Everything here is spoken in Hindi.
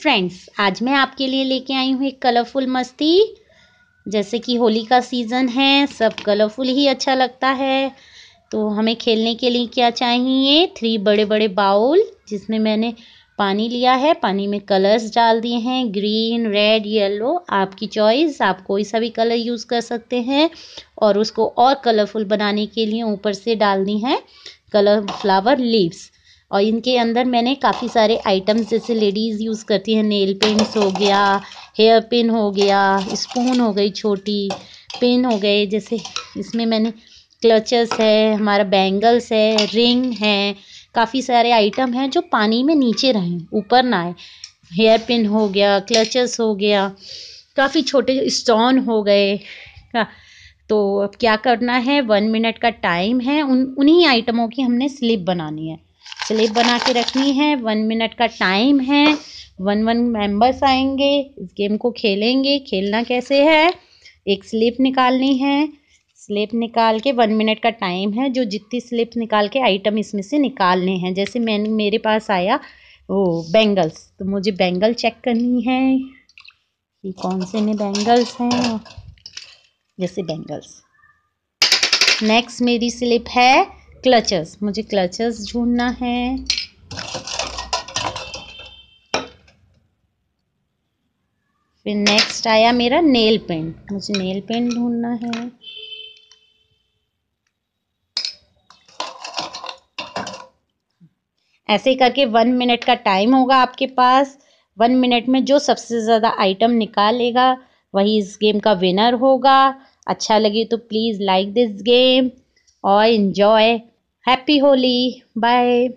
फ्रेंड्स आज मैं आपके लिए लेके आई हूँ एक कलरफुल मस्ती जैसे कि होली का सीज़न है सब कलरफुल ही अच्छा लगता है तो हमें खेलने के लिए क्या चाहिए थ्री बड़े बड़े बाउल जिसमें मैंने पानी लिया है पानी में कलर्स डाल दिए हैं ग्रीन रेड येलो आपकी चॉइस आप कोई सा भी कलर यूज़ कर सकते हैं और उसको और कलरफुल बनाने के लिए ऊपर से डालनी है कलर फ्लावर लीव्स और इनके अंदर मैंने काफी सारे आइटम्स जैसे लेडीज यूज करती हैं नेल पेंट्स हो गया हेयर पिन हो गया स्पून हो गई छोटी पिन हो गए जैसे इसमें मैंने क्लचेस है हमारा बैंगल्स है रिंग है काफ़ी सारे आइटम हैं जो पानी में नीचे रहें ऊपर ना आए हेयर पिन हो गया क्लचेस हो गया काफ़ी छोटे स्टोन हो गए हाँ, तो अब क्या करना है वन मिनट का टाइम है उन उन्हीं आइटमों की हमने स्लिप बनानी है स्लिप बना के रखनी है वन मिनट का टाइम है वन वन मेंबर्स आएंगे इस गेम को खेलेंगे खेलना कैसे है एक स्लिप निकालनी है स्लिप निकाल के वन मिनट का टाइम है जो जितनी स्लिप निकाल के आइटम इसमें से निकालने हैं जैसे मैंने मेरे पास आया वो बैंगल्स तो मुझे बैंगल चेक करनी है कि कौन से में बैंगल्स हैं जैसे बैंगल्स नेक्स्ट मेरी स्लिप है क्लचेस मुझे क्लचेस ढूंढना है फिर नेक्स्ट आया मेरा नेल पेंट मुझे नेल पेंट ढूंढना है ऐसे करके वन मिनट का टाइम होगा आपके पास वन मिनट में जो सबसे ज़्यादा आइटम निकालेगा वही इस गेम का विनर होगा अच्छा लगे तो प्लीज़ लाइक दिस गेम और एंजॉय हैप्पी होली बाय